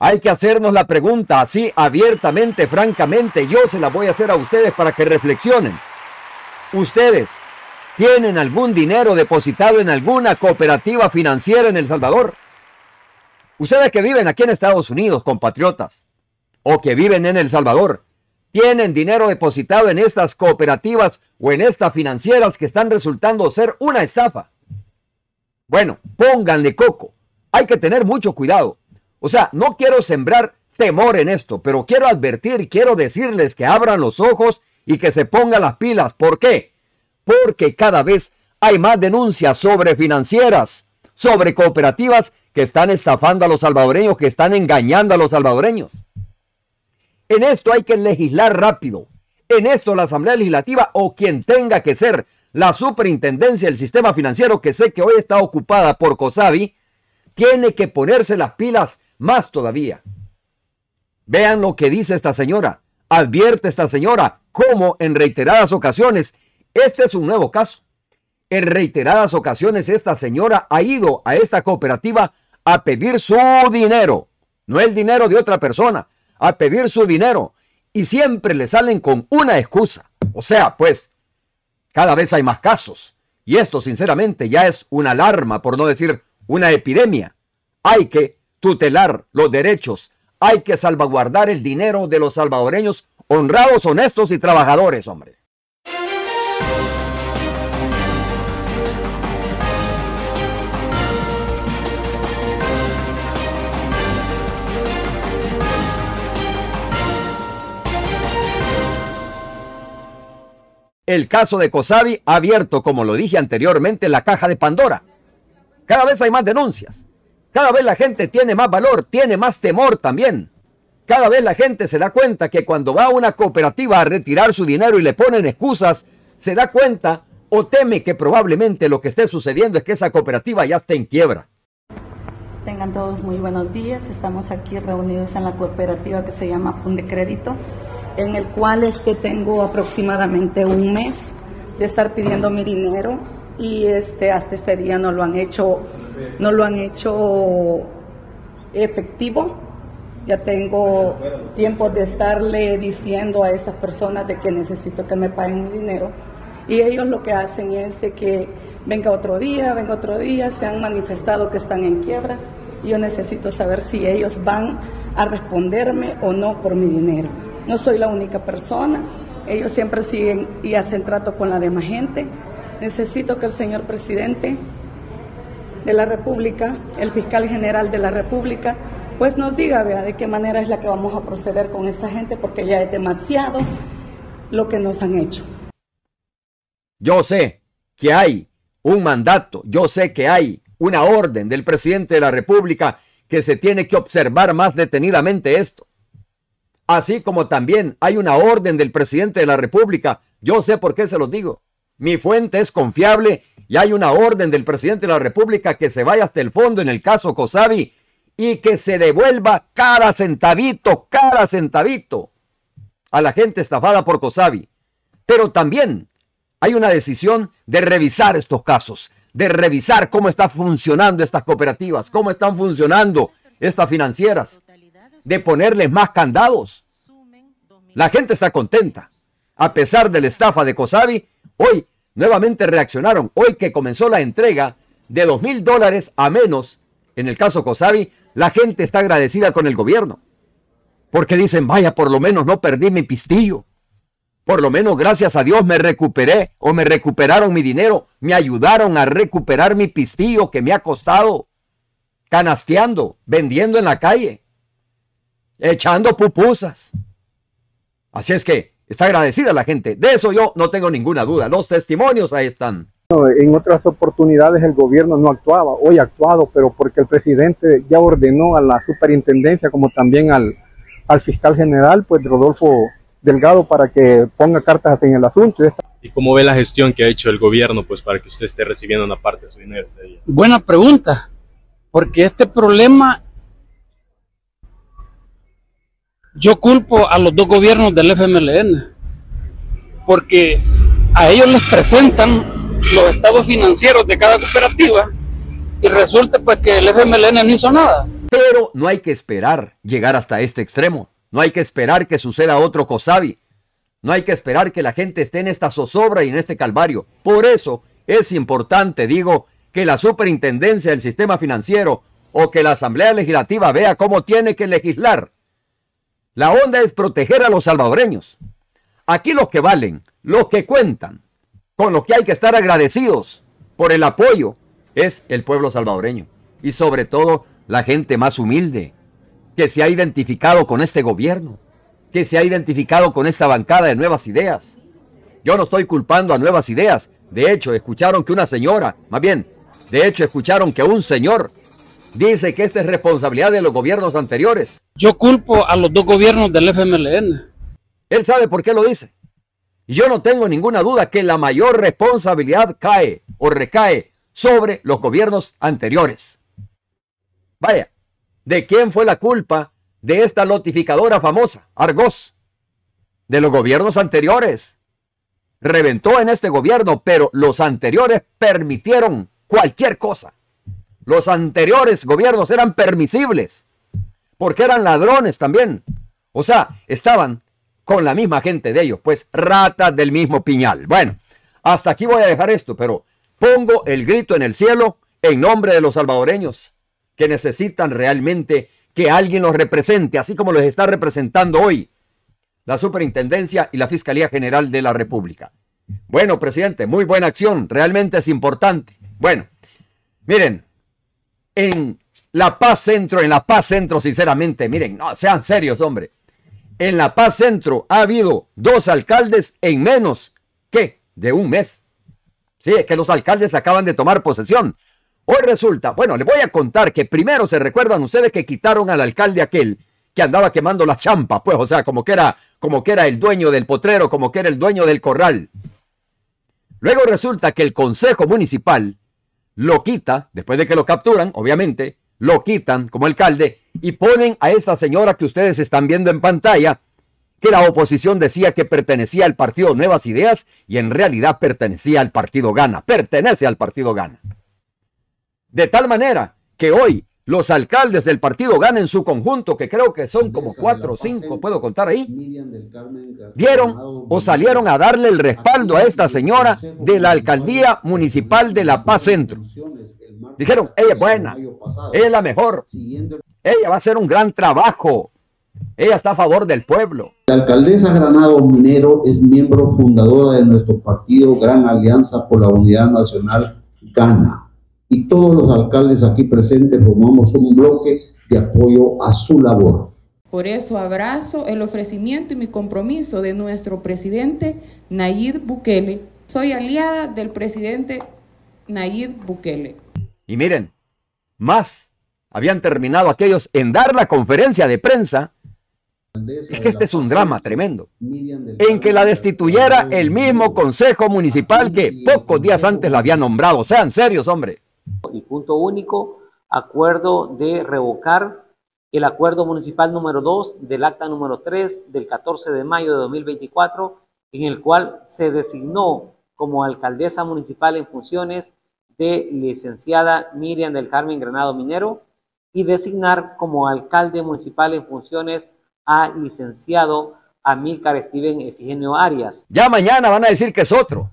Hay que hacernos la pregunta así abiertamente, francamente. Yo se la voy a hacer a ustedes para que reflexionen. ¿Ustedes tienen algún dinero depositado en alguna cooperativa financiera en El Salvador? Ustedes que viven aquí en Estados Unidos, compatriotas, o que viven en El Salvador, tienen dinero depositado en estas cooperativas o en estas financieras que están resultando ser una estafa. Bueno, pónganle coco. Hay que tener mucho cuidado. O sea, no quiero sembrar temor en esto, pero quiero advertir, quiero decirles que abran los ojos y que se pongan las pilas. ¿Por qué? Porque cada vez hay más denuncias sobre financieras, sobre cooperativas que están estafando a los salvadoreños, que están engañando a los salvadoreños. En esto hay que legislar rápido. En esto la Asamblea Legislativa o quien tenga que ser la superintendencia del sistema financiero que sé que hoy está ocupada por COSABI, tiene que ponerse las pilas más todavía. Vean lo que dice esta señora. Advierte esta señora como en reiteradas ocasiones, este es un nuevo caso. En reiteradas ocasiones esta señora ha ido a esta cooperativa a pedir su dinero, no el dinero de otra persona, a pedir su dinero. Y siempre le salen con una excusa. O sea, pues, cada vez hay más casos. Y esto, sinceramente, ya es una alarma, por no decir una epidemia. Hay que tutelar los derechos, hay que salvaguardar el dinero de los salvadoreños honrados, honestos y trabajadores, hombre. El caso de Cosavi ha abierto, como lo dije anteriormente, la caja de Pandora. Cada vez hay más denuncias. Cada vez la gente tiene más valor, tiene más temor también. Cada vez la gente se da cuenta que cuando va a una cooperativa a retirar su dinero y le ponen excusas, se da cuenta o teme que probablemente lo que esté sucediendo es que esa cooperativa ya esté en quiebra. Tengan todos muy buenos días. Estamos aquí reunidos en la cooperativa que se llama de Crédito, en el cual que tengo aproximadamente un mes de estar pidiendo mi dinero y este hasta este día no lo han hecho no lo han hecho efectivo. Ya tengo tiempo de estarle diciendo a estas personas de que necesito que me paguen mi dinero. Y ellos lo que hacen es de que venga otro día, venga otro día, se han manifestado que están en quiebra. Yo necesito saber si ellos van a responderme o no por mi dinero. No soy la única persona, ellos siempre siguen y hacen trato con la demás gente. Necesito que el señor presidente de la República, el fiscal general de la República, pues nos diga, vea, de qué manera es la que vamos a proceder con esta gente, porque ya es demasiado lo que nos han hecho. Yo sé que hay un mandato, yo sé que hay una orden del presidente de la República que se tiene que observar más detenidamente esto. Así como también hay una orden del presidente de la República, yo sé por qué se los digo. Mi fuente es confiable y hay una orden del presidente de la República que se vaya hasta el fondo en el caso Cosavi y que se devuelva cada centavito, cada centavito a la gente estafada por Cosavi. Pero también hay una decisión de revisar estos casos, de revisar cómo están funcionando estas cooperativas, cómo están funcionando estas financieras, de ponerles más candados. La gente está contenta. A pesar de la estafa de Cosavi, hoy nuevamente reaccionaron hoy que comenzó la entrega de dos mil dólares a menos. En el caso Cosavi, la gente está agradecida con el gobierno. Porque dicen, vaya, por lo menos no perdí mi pistillo. Por lo menos gracias a Dios me recuperé o me recuperaron mi dinero. Me ayudaron a recuperar mi pistillo que me ha costado. Canasteando, vendiendo en la calle, echando pupusas. Así es que Está agradecida la gente. De eso yo no tengo ninguna duda. Los testimonios ahí están. En otras oportunidades el gobierno no actuaba, hoy ha actuado, pero porque el presidente ya ordenó a la superintendencia como también al, al fiscal general, pues Rodolfo Delgado, para que ponga cartas en el asunto. ¿Y cómo ve la gestión que ha hecho el gobierno pues para que usted esté recibiendo una parte de su dinero? Buena pregunta, porque este problema Yo culpo a los dos gobiernos del FMLN, porque a ellos les presentan los estados financieros de cada cooperativa y resulta pues, que el FMLN no hizo nada. Pero no hay que esperar llegar hasta este extremo. No hay que esperar que suceda otro Cosabi. No hay que esperar que la gente esté en esta zozobra y en este calvario. Por eso es importante, digo, que la superintendencia del sistema financiero o que la Asamblea Legislativa vea cómo tiene que legislar la onda es proteger a los salvadoreños. Aquí los que valen, los que cuentan, con los que hay que estar agradecidos por el apoyo, es el pueblo salvadoreño. Y sobre todo la gente más humilde, que se ha identificado con este gobierno, que se ha identificado con esta bancada de nuevas ideas. Yo no estoy culpando a nuevas ideas. De hecho, escucharon que una señora, más bien, de hecho escucharon que un señor dice que esta es responsabilidad de los gobiernos anteriores. Yo culpo a los dos gobiernos del FMLN. Él sabe por qué lo dice. Yo no tengo ninguna duda que la mayor responsabilidad cae o recae sobre los gobiernos anteriores. Vaya, ¿de quién fue la culpa de esta notificadora famosa, Argos? De los gobiernos anteriores. Reventó en este gobierno, pero los anteriores permitieron cualquier cosa. Los anteriores gobiernos eran permisibles, porque eran ladrones también. O sea, estaban con la misma gente de ellos, pues ratas del mismo piñal. Bueno, hasta aquí voy a dejar esto, pero pongo el grito en el cielo en nombre de los salvadoreños, que necesitan realmente que alguien los represente, así como los está representando hoy la Superintendencia y la Fiscalía General de la República. Bueno, presidente, muy buena acción, realmente es importante. Bueno, miren, en La Paz Centro, en La Paz Centro, sinceramente, miren, no, sean serios, hombre. En La Paz Centro ha habido dos alcaldes en menos que de un mes. Sí, es que los alcaldes acaban de tomar posesión. Hoy resulta, bueno, les voy a contar que primero se recuerdan ustedes que quitaron al alcalde aquel que andaba quemando la champa, pues, o sea, como que era, como que era el dueño del potrero, como que era el dueño del corral. Luego resulta que el Consejo Municipal lo quita, después de que lo capturan, obviamente, lo quitan como alcalde y ponen a esta señora que ustedes están viendo en pantalla, que la oposición decía que pertenecía al partido Nuevas Ideas y en realidad pertenecía al partido Gana, pertenece al partido Gana. De tal manera que hoy los alcaldes del partido en su conjunto, que creo que son como cuatro o cinco, puedo contar ahí, dieron o salieron a darle el respaldo a esta señora de la alcaldía municipal de La Paz Centro. Dijeron, ella es buena, ella es la mejor, ella va a hacer un gran trabajo. Ella está a favor del pueblo. La alcaldesa Granado Minero es miembro fundadora de nuestro partido Gran Alianza por la Unidad Nacional Gana y todos los alcaldes aquí presentes formamos un bloque de apoyo a su labor. Por eso abrazo el ofrecimiento y mi compromiso de nuestro presidente Nayib Bukele. Soy aliada del presidente Nayib Bukele. Y miren, más habían terminado aquellos en dar la conferencia de prensa. Es que este es un drama tremendo, en que la destituyera el mismo Consejo Municipal que pocos días antes la había nombrado. Sean serios, hombre y punto único, acuerdo de revocar el acuerdo municipal número 2 del acta número 3 del 14 de mayo de 2024, en el cual se designó como alcaldesa municipal en funciones de licenciada Miriam del Carmen Granado Minero y designar como alcalde municipal en funciones a licenciado Amílcar Steven Efigenio Arias. Ya mañana van a decir que es otro.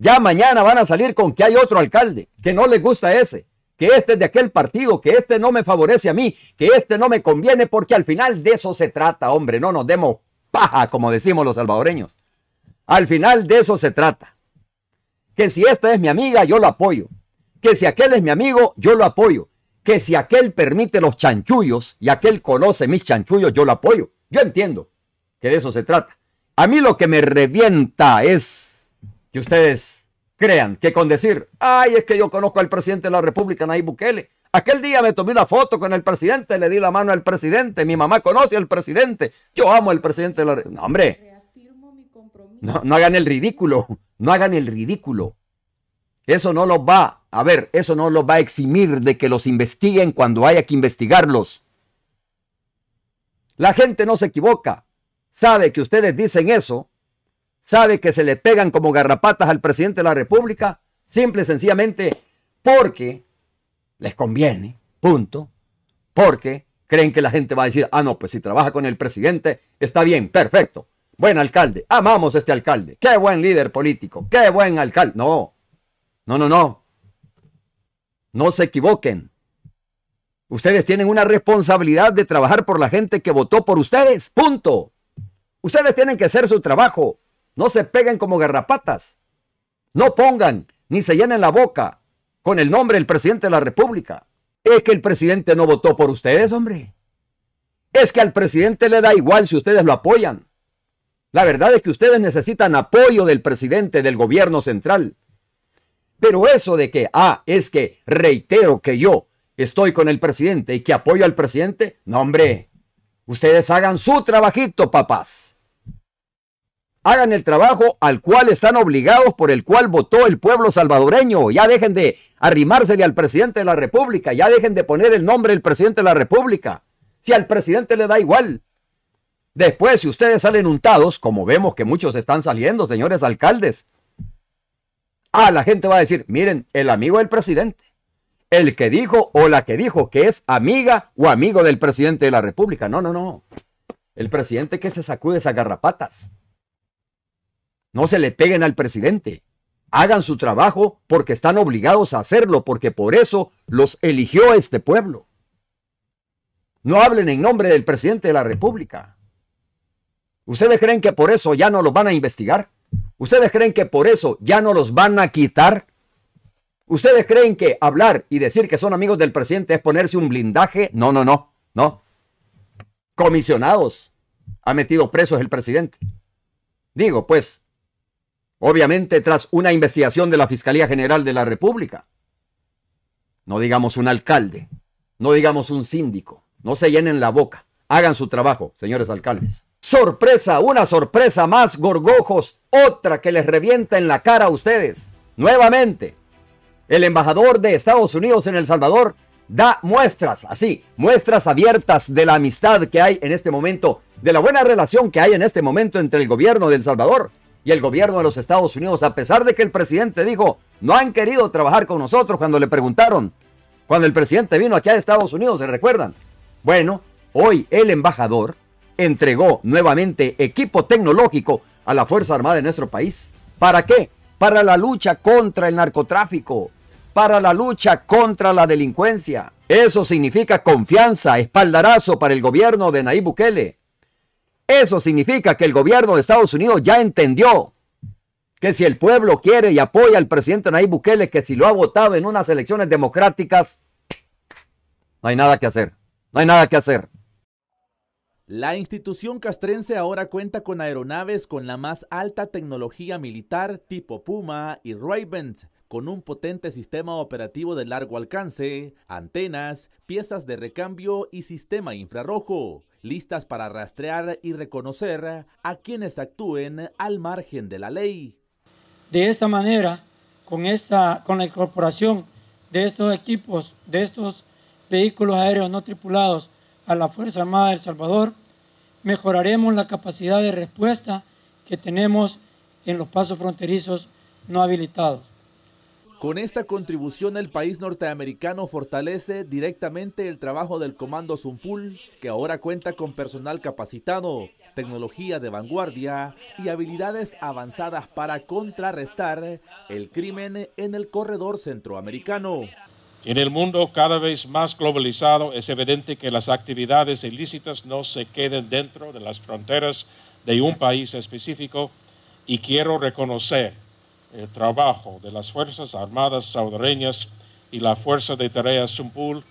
Ya mañana van a salir con que hay otro alcalde, que no les gusta ese, que este es de aquel partido, que este no me favorece a mí, que este no me conviene, porque al final de eso se trata, hombre, no nos demos paja, como decimos los salvadoreños. Al final de eso se trata. Que si esta es mi amiga, yo la apoyo. Que si aquel es mi amigo, yo lo apoyo. Que si aquel permite los chanchullos y aquel conoce mis chanchullos, yo lo apoyo. Yo entiendo que de eso se trata. A mí lo que me revienta es ustedes crean que con decir, ay, es que yo conozco al presidente de la República, Nayib Bukele. Aquel día me tomé una foto con el presidente, le di la mano al presidente, mi mamá conoce al presidente, yo amo al presidente de la República. No, hombre. no hagan el ridículo, no hagan el ridículo. Eso no los va, a ver, eso no los va a eximir de que los investiguen cuando haya que investigarlos. La gente no se equivoca. Sabe que ustedes dicen eso sabe que se le pegan como garrapatas al presidente de la República, simple y sencillamente porque les conviene, punto, porque creen que la gente va a decir, ah, no, pues si trabaja con el presidente, está bien, perfecto, buen alcalde, amamos a este alcalde, qué buen líder político, qué buen alcalde. No, no, no, no, no se equivoquen. Ustedes tienen una responsabilidad de trabajar por la gente que votó por ustedes, punto. Ustedes tienen que hacer su trabajo no se peguen como garrapatas, no pongan ni se llenen la boca con el nombre del presidente de la República. Es que el presidente no votó por ustedes, hombre. Es que al presidente le da igual si ustedes lo apoyan. La verdad es que ustedes necesitan apoyo del presidente del gobierno central. Pero eso de que, ah, es que reitero que yo estoy con el presidente y que apoyo al presidente, no, hombre. Ustedes hagan su trabajito, papás hagan el trabajo al cual están obligados por el cual votó el pueblo salvadoreño. Ya dejen de arrimársele al presidente de la República, ya dejen de poner el nombre del presidente de la República. Si al presidente le da igual. Después, si ustedes salen untados, como vemos que muchos están saliendo, señores alcaldes, ah, la gente va a decir, miren, el amigo del presidente, el que dijo o la que dijo que es amiga o amigo del presidente de la República. No, no, no. El presidente que se sacude esas garrapatas no se le peguen al presidente. Hagan su trabajo porque están obligados a hacerlo, porque por eso los eligió este pueblo. No hablen en nombre del presidente de la República. ¿Ustedes creen que por eso ya no los van a investigar? ¿Ustedes creen que por eso ya no los van a quitar? ¿Ustedes creen que hablar y decir que son amigos del presidente es ponerse un blindaje? No, no, no, no. Comisionados ha metido presos el presidente. Digo, pues, Obviamente tras una investigación de la Fiscalía General de la República. No digamos un alcalde, no digamos un síndico, no se llenen la boca, hagan su trabajo, señores alcaldes. Sorpresa, una sorpresa más, gorgojos, otra que les revienta en la cara a ustedes. Nuevamente, el embajador de Estados Unidos en El Salvador da muestras, así, muestras abiertas de la amistad que hay en este momento, de la buena relación que hay en este momento entre el gobierno de El Salvador y el gobierno de los Estados Unidos, a pesar de que el presidente dijo, no han querido trabajar con nosotros cuando le preguntaron, cuando el presidente vino aquí a Estados Unidos, ¿se recuerdan? Bueno, hoy el embajador entregó nuevamente equipo tecnológico a la Fuerza Armada de nuestro país. ¿Para qué? Para la lucha contra el narcotráfico, para la lucha contra la delincuencia. Eso significa confianza, espaldarazo para el gobierno de Nayib Bukele. Eso significa que el gobierno de Estados Unidos ya entendió que si el pueblo quiere y apoya al presidente Nayib Bukele, que si lo ha votado en unas elecciones democráticas, no hay nada que hacer. No hay nada que hacer. La institución castrense ahora cuenta con aeronaves con la más alta tecnología militar tipo Puma y Ravens, con un potente sistema operativo de largo alcance, antenas, piezas de recambio y sistema infrarrojo listas para rastrear y reconocer a quienes actúen al margen de la ley. De esta manera, con, esta, con la incorporación de estos equipos, de estos vehículos aéreos no tripulados a la Fuerza Armada de El Salvador, mejoraremos la capacidad de respuesta que tenemos en los pasos fronterizos no habilitados. Con esta contribución el país norteamericano fortalece directamente el trabajo del Comando Zumpul, que ahora cuenta con personal capacitado, tecnología de vanguardia y habilidades avanzadas para contrarrestar el crimen en el corredor centroamericano. En el mundo cada vez más globalizado es evidente que las actividades ilícitas no se queden dentro de las fronteras de un país específico y quiero reconocer el trabajo de las Fuerzas Armadas saudareñas y la Fuerza de Tarea Sumpul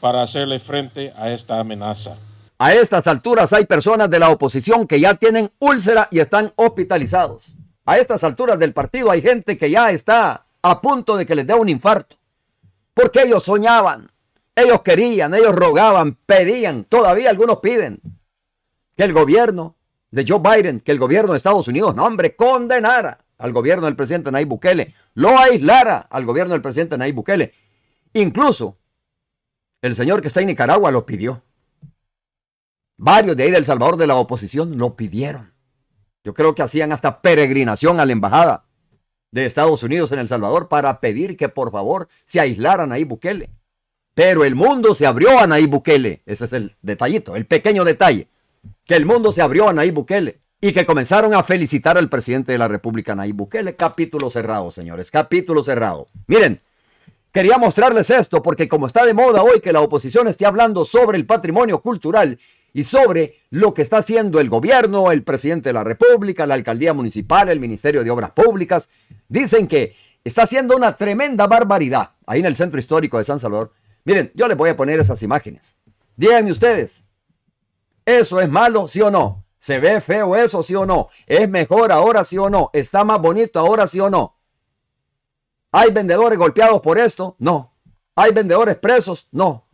para hacerle frente a esta amenaza. A estas alturas hay personas de la oposición que ya tienen úlcera y están hospitalizados. A estas alturas del partido hay gente que ya está a punto de que les dé un infarto. Porque ellos soñaban, ellos querían, ellos rogaban, pedían, todavía algunos piden que el gobierno de Joe Biden, que el gobierno de Estados Unidos, no hombre, condenara al gobierno del presidente Nayib Bukele, lo aislara al gobierno del presidente Nayib Bukele. Incluso el señor que está en Nicaragua lo pidió. Varios de ahí del Salvador de la oposición lo pidieron. Yo creo que hacían hasta peregrinación a la embajada de Estados Unidos en El Salvador para pedir que por favor se aislara a Nayib Bukele. Pero el mundo se abrió a Nayib Bukele. Ese es el detallito, el pequeño detalle. Que el mundo se abrió a Nayib Bukele y que comenzaron a felicitar al presidente de la República, Nayib Bukele. Capítulo cerrado, señores, capítulo cerrado. Miren, quería mostrarles esto porque como está de moda hoy que la oposición esté hablando sobre el patrimonio cultural y sobre lo que está haciendo el gobierno, el presidente de la República, la alcaldía municipal, el Ministerio de Obras Públicas, dicen que está haciendo una tremenda barbaridad ahí en el centro histórico de San Salvador. Miren, yo les voy a poner esas imágenes. Díganme ustedes, ¿eso es malo, sí o no? ¿Se ve feo eso, sí o no? ¿Es mejor ahora, sí o no? ¿Está más bonito ahora, sí o no? ¿Hay vendedores golpeados por esto? No. ¿Hay vendedores presos? No.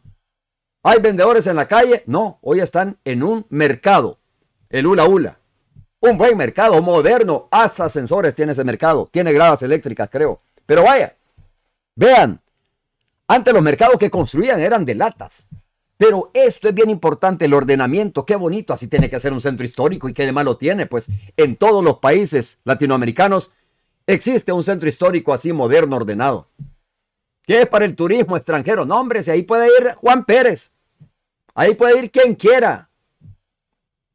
¿Hay vendedores en la calle? No. Hoy están en un mercado, el hula hula. Un buen mercado, moderno. Hasta ascensores tiene ese mercado. Tiene gradas eléctricas, creo. Pero vaya, vean. Antes los mercados que construían eran de latas. Pero esto es bien importante, el ordenamiento, qué bonito, así tiene que ser un centro histórico y qué de malo tiene, pues en todos los países latinoamericanos existe un centro histórico así moderno, ordenado. ¿Qué es para el turismo extranjero? No, hombre, si ahí puede ir Juan Pérez, ahí puede ir quien quiera.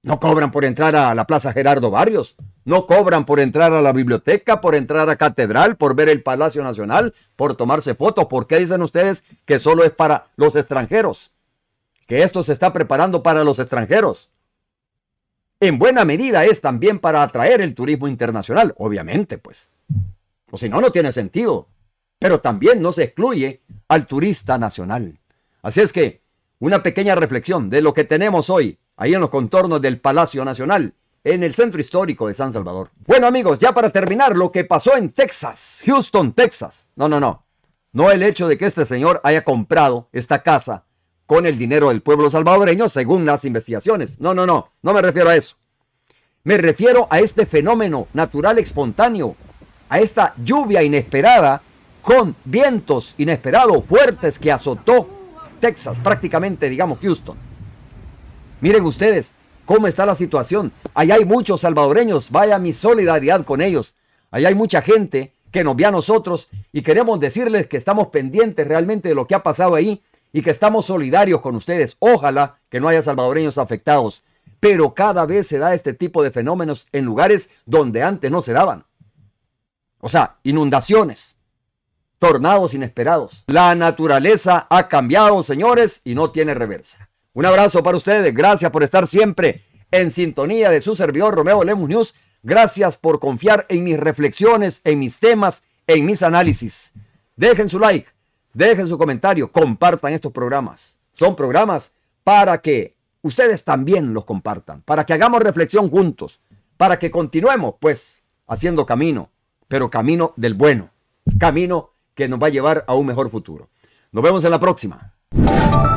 No cobran por entrar a la Plaza Gerardo Barrios, no cobran por entrar a la biblioteca, por entrar a catedral, por ver el Palacio Nacional, por tomarse fotos. ¿Por qué dicen ustedes que solo es para los extranjeros? que esto se está preparando para los extranjeros. En buena medida es también para atraer el turismo internacional, obviamente, pues. O si no, no tiene sentido. Pero también no se excluye al turista nacional. Así es que una pequeña reflexión de lo que tenemos hoy ahí en los contornos del Palacio Nacional, en el centro histórico de San Salvador. Bueno amigos, ya para terminar, lo que pasó en Texas, Houston, Texas. No, no, no. No el hecho de que este señor haya comprado esta casa con el dinero del pueblo salvadoreño, según las investigaciones. No, no, no, no me refiero a eso. Me refiero a este fenómeno natural espontáneo, a esta lluvia inesperada con vientos inesperados fuertes que azotó Texas, prácticamente, digamos, Houston. Miren ustedes cómo está la situación. Allá hay muchos salvadoreños, vaya mi solidaridad con ellos. Allá hay mucha gente que nos ve a nosotros y queremos decirles que estamos pendientes realmente de lo que ha pasado ahí y que estamos solidarios con ustedes. Ojalá que no haya salvadoreños afectados. Pero cada vez se da este tipo de fenómenos en lugares donde antes no se daban. O sea, inundaciones, tornados inesperados. La naturaleza ha cambiado, señores, y no tiene reversa. Un abrazo para ustedes. Gracias por estar siempre en sintonía de su servidor Romeo Lemus News. Gracias por confiar en mis reflexiones, en mis temas, en mis análisis. Dejen su like Dejen su comentario, compartan estos programas. Son programas para que ustedes también los compartan, para que hagamos reflexión juntos, para que continuemos, pues, haciendo camino, pero camino del bueno, camino que nos va a llevar a un mejor futuro. Nos vemos en la próxima.